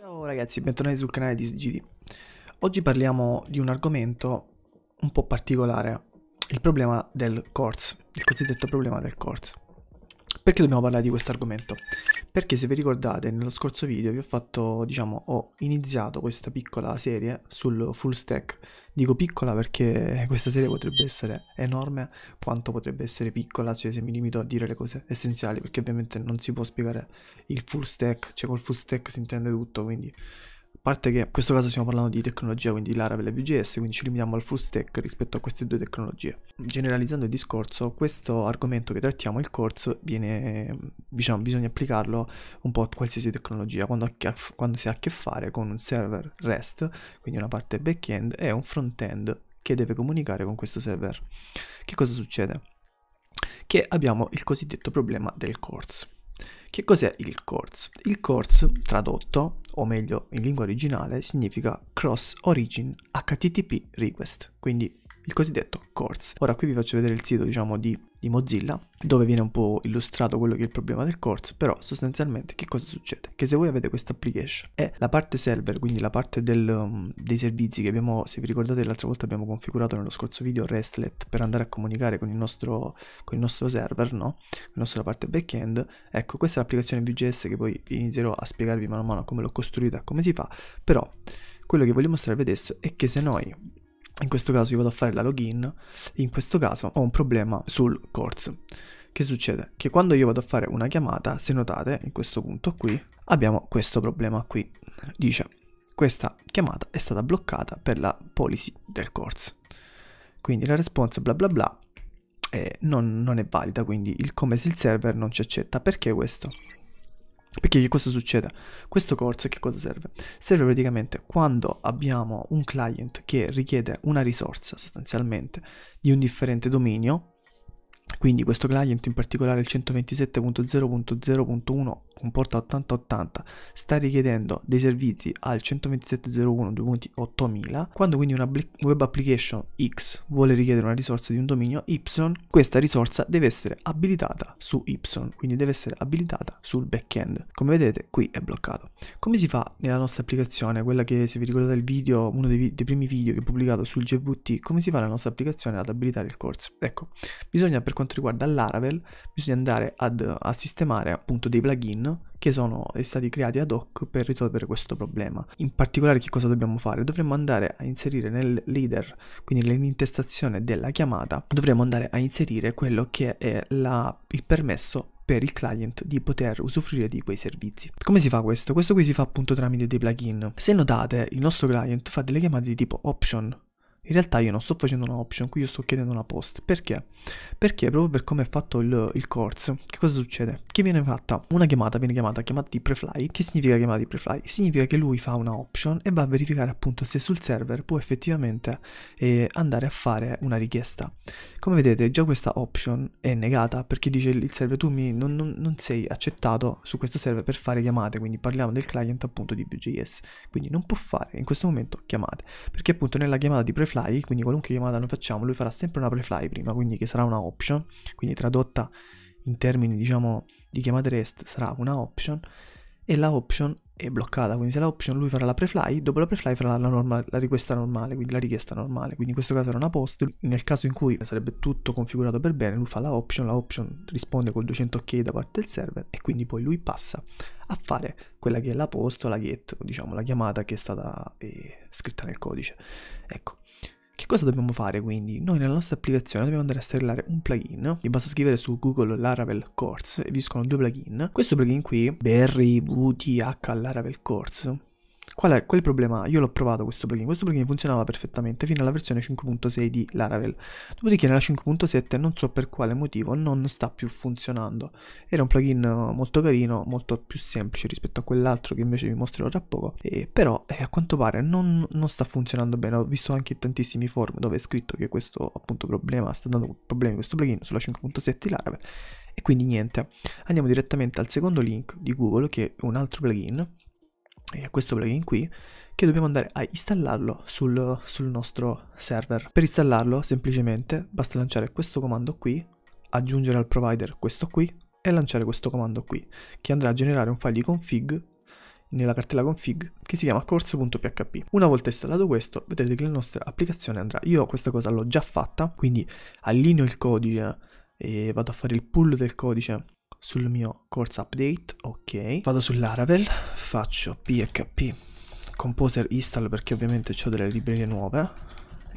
Ciao ragazzi, bentornati sul canale di SGD. Oggi parliamo di un argomento un po' particolare, il problema del CORS, il cosiddetto problema del CORS. Perché dobbiamo parlare di questo argomento? Perché se vi ricordate nello scorso video vi ho fatto, diciamo, ho iniziato questa piccola serie sul full stack. Dico piccola perché questa serie potrebbe essere enorme quanto potrebbe essere piccola, cioè se mi limito a dire le cose essenziali, perché ovviamente non si può spiegare il full stack, cioè col full stack si intende tutto, quindi a parte che in questo caso stiamo parlando di tecnologia, quindi Laravel e VGS, quindi ci limitiamo al full stack rispetto a queste due tecnologie. Generalizzando il discorso, questo argomento che trattiamo, il corso, viene, diciamo, bisogna applicarlo un po' a qualsiasi tecnologia, quando, quando si ha a che fare con un server REST, quindi una parte back-end, e un front-end che deve comunicare con questo server. Che cosa succede? Che abbiamo il cosiddetto problema del course. Che cos'è il course? Il course tradotto, o meglio in lingua originale, significa cross origin http request, quindi il cosiddetto course. Ora qui vi faccio vedere il sito diciamo di, di Mozilla dove viene un po' illustrato quello che è il problema del course, però sostanzialmente che cosa succede? Che se voi avete questa application e la parte server, quindi la parte del, um, dei servizi che abbiamo, se vi ricordate l'altra volta abbiamo configurato nello scorso video Restlet per andare a comunicare con il nostro, con il nostro server, no? la nostra parte backend, ecco questa è l'applicazione VGS che poi inizierò a spiegarvi mano a mano come l'ho costruita, come si fa, però quello che voglio mostrarvi adesso è che se noi in questo caso io vado a fare la login, in questo caso ho un problema sul corso. Che succede? Che quando io vado a fare una chiamata, se notate, in questo punto qui, abbiamo questo problema qui. Dice, questa chiamata è stata bloccata per la policy del corso. Quindi la response bla bla bla eh, non, non è valida, quindi il come se il server non ci accetta. Perché questo? Perché che cosa succede? Questo corso che cosa serve? Serve praticamente quando abbiamo un client che richiede una risorsa sostanzialmente di un differente dominio quindi questo client in particolare il 127.0.0.1 comporta 8080 sta richiedendo dei servizi al 127.01.8000 quando quindi una web application X vuole richiedere una risorsa di un dominio Y questa risorsa deve essere abilitata su Y quindi deve essere abilitata sul backend come vedete qui è bloccato come si fa nella nostra applicazione quella che se vi ricordate il video uno dei, vi dei primi video che ho pubblicato sul GVT come si fa nella nostra applicazione ad abilitare il corso ecco bisogna per quanto quanto riguarda Laravel bisogna andare ad, a sistemare appunto dei plugin che sono stati creati ad hoc per risolvere questo problema. In particolare che cosa dobbiamo fare? Dovremmo andare a inserire nel leader, quindi nell'intestazione della chiamata, dovremmo andare a inserire quello che è la, il permesso per il client di poter usufruire di quei servizi. Come si fa questo? Questo qui si fa appunto tramite dei plugin. Se notate, il nostro client fa delle chiamate di tipo option, in realtà io non sto facendo una option, qui io sto chiedendo una post. Perché? Perché proprio per come è fatto il, il corso, che cosa succede? Che viene fatta una chiamata, viene chiamata chiamata di prefly. Che significa chiamata di prefly? Significa che lui fa una option e va a verificare appunto se sul server può effettivamente eh, andare a fare una richiesta. Come vedete già questa option è negata perché dice il server tu mi, non, non, non sei accettato su questo server per fare chiamate, quindi parliamo del client appunto di BJS. Quindi non può fare in questo momento chiamate, perché appunto nella chiamata di prefly prefly, quindi qualunque chiamata noi facciamo, lui farà sempre una prefly prima, quindi che sarà una option, quindi tradotta in termini diciamo di chiamate REST sarà una option e la option è bloccata, quindi se la option lui farà la prefly, dopo la prefly farà la, norma, la, richiesta normale, quindi la richiesta normale, quindi in questo caso era una post, nel caso in cui sarebbe tutto configurato per bene, lui fa la option, la option risponde col 200 ok da parte del server e quindi poi lui passa a fare quella che è la post o la get, diciamo la chiamata che è stata eh, scritta nel codice. Ecco. Cosa dobbiamo fare quindi? Noi nella nostra applicazione dobbiamo andare a stellare un plugin. Vi basta scrivere su Google Laravel Course e vi escono due plugin. Questo plugin qui, Berry VTH Laravel Course, Qual è quel problema? Io l'ho provato questo plugin, questo plugin funzionava perfettamente fino alla versione 5.6 di Laravel, dopodiché nella 5.7 non so per quale motivo non sta più funzionando. Era un plugin eh, molto carino, molto più semplice rispetto a quell'altro che invece vi mostrerò tra poco, e, però eh, a quanto pare non, non, sta funzionando bene, ho visto anche tantissimi forum dove è scritto che questo appunto problema sta dando problemi questo plugin sulla 5.7 di Laravel e quindi niente, andiamo direttamente al secondo link di Google che è un altro plugin e questo plugin qui che dobbiamo andare a installarlo sul, sul nostro server. Per installarlo semplicemente basta lanciare questo comando qui, aggiungere al provider questo qui e lanciare questo comando qui che andrà a generare un file di config nella cartella config che si chiama course.php. Una volta installato questo vedrete che la nostra applicazione andrà. Io questa cosa l'ho già fatta, quindi allineo il codice e vado a fare il pull del codice sul mio course update, ok. Vado su Laravel, faccio php composer install perché ovviamente ho delle librerie nuove,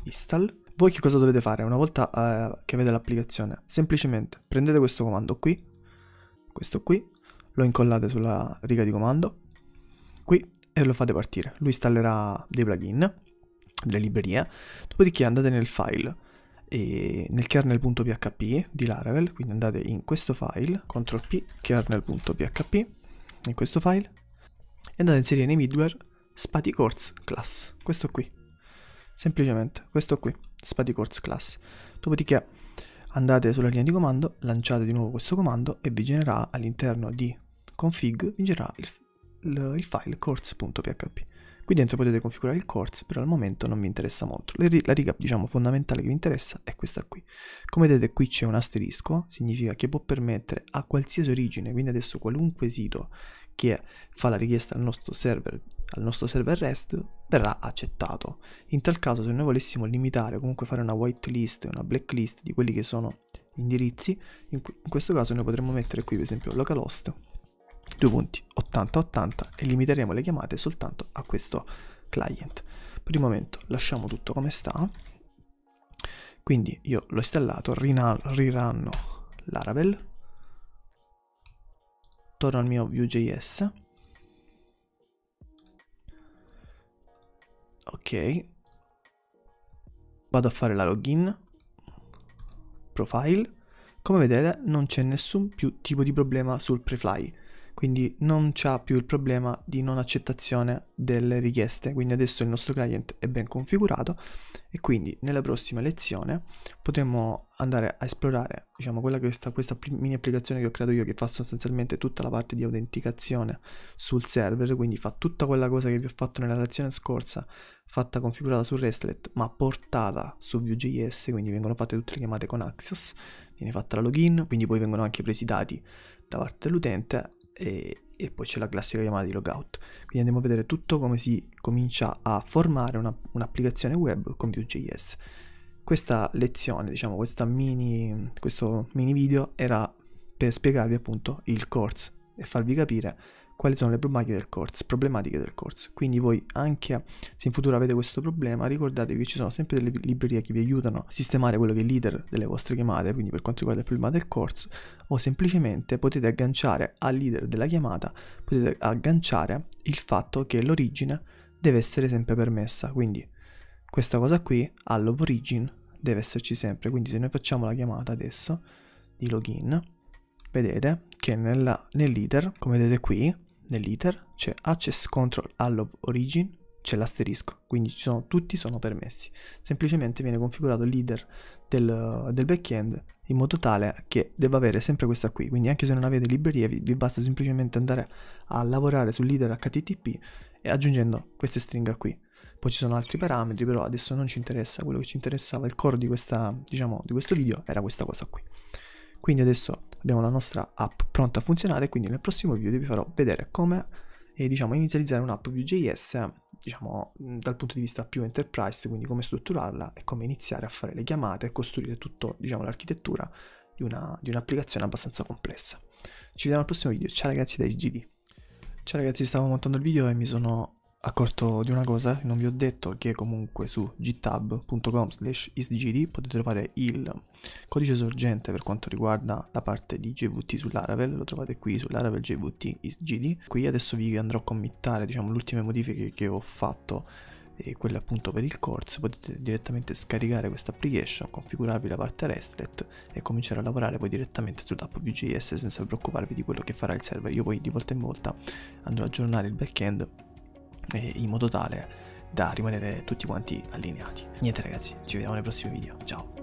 install. Voi che cosa dovete fare una volta eh, che avete l'applicazione? Semplicemente prendete questo comando qui, questo qui, lo incollate sulla riga di comando, qui, e lo fate partire. Lui installerà dei plugin, delle librerie, dopodiché andate nel file e nel kernel.php di Laravel, quindi andate in questo file, ctrl p kernel.php, in questo file, e andate a inserire nei middleware spati course class, questo qui, semplicemente questo qui, spati course class. Dopodiché andate sulla linea di comando, lanciate di nuovo questo comando e vi genererà all'interno di config, vi genererà il, il, il file course.php. Qui dentro potete configurare il course, però al momento non mi interessa molto. La riga diciamo fondamentale che mi interessa è questa qui. Come vedete qui c'è un asterisco, significa che può permettere a qualsiasi origine, quindi adesso qualunque sito che fa la richiesta al nostro server, al nostro server REST verrà accettato. In tal caso se noi volessimo limitare comunque fare una whitelist, una blacklist di quelli che sono indirizzi, in questo caso noi potremmo mettere qui per esempio localhost due punti 80-80 e limiteremo le chiamate soltanto a questo client. Per il momento lasciamo tutto come sta. Quindi io l'ho installato, riranno l'Aravel, torno al mio Vue.js. Ok, vado a fare la login, profile. Come vedete non c'è nessun più tipo di problema sul prefly quindi non c'ha più il problema di non accettazione delle richieste, quindi adesso il nostro client è ben configurato e quindi nella prossima lezione potremo andare a esplorare diciamo, quella che sta, questa mini applicazione che ho creato io che fa sostanzialmente tutta la parte di autenticazione sul server, quindi fa tutta quella cosa che vi ho fatto nella lezione scorsa fatta configurata su Restlet ma portata su Vue.js, quindi vengono fatte tutte le chiamate con Axios, viene fatta la login, quindi poi vengono anche presi i dati da parte dell'utente e, e poi c'è la classica chiamata di logout. Quindi andiamo a vedere tutto come si comincia a formare una, un'applicazione web con Vue.js. Questa lezione, diciamo, mini, questo mini video era per spiegarvi appunto il course e farvi capire quali sono le problematiche del corso, problematiche del corso. Quindi voi anche se in futuro avete questo problema ricordatevi che ci sono sempre delle librerie che vi aiutano a sistemare quello che è il leader delle vostre chiamate, quindi per quanto riguarda il problema del corso, o semplicemente potete agganciare al leader della chiamata, potete agganciare il fatto che l'origine deve essere sempre permessa. Quindi questa cosa qui all of origin, deve esserci sempre. Quindi se noi facciamo la chiamata adesso di login, vedete che nella, nel leader, come vedete qui, nell'iter c'è access control all of origin, c'è l'asterisco, quindi sono, tutti sono permessi. Semplicemente viene configurato l'iter del, del backend in modo tale che debba avere sempre questa qui. Quindi anche se non avete librerie vi, vi basta semplicemente andare a lavorare sul leader HTTP e aggiungendo queste stringa qui. Poi ci sono altri parametri, però adesso non ci interessa, quello che ci interessava, il core di, questa, diciamo, di questo video era questa cosa qui. Quindi adesso abbiamo la nostra app pronta a funzionare, quindi nel prossimo video vi farò vedere come eh, diciamo, inizializzare un'app Vue.js diciamo, dal punto di vista più enterprise, quindi come strutturarla e come iniziare a fare le chiamate e costruire tutta diciamo, l'architettura di, una, di un'applicazione abbastanza complessa. Ci vediamo al prossimo video, ciao ragazzi da SGD. Ciao ragazzi, stavo montando il video e mi sono accorto di una cosa, non vi ho detto che comunque su github.com slash potete trovare il codice sorgente per quanto riguarda la parte di JVT su Laravel, lo trovate qui su Laravel JVT isgd. Qui adesso vi andrò a committare diciamo, le ultime modifiche che ho fatto e quelle appunto per il course, potete direttamente scaricare questa application, configurarvi la parte restlet e cominciare a lavorare poi direttamente sull'app Vue.js senza preoccuparvi di quello che farà il server. Io poi di volta in volta andrò a aggiornare il backend in modo tale da rimanere tutti quanti allineati. Niente ragazzi, ci vediamo nei prossimi video, ciao!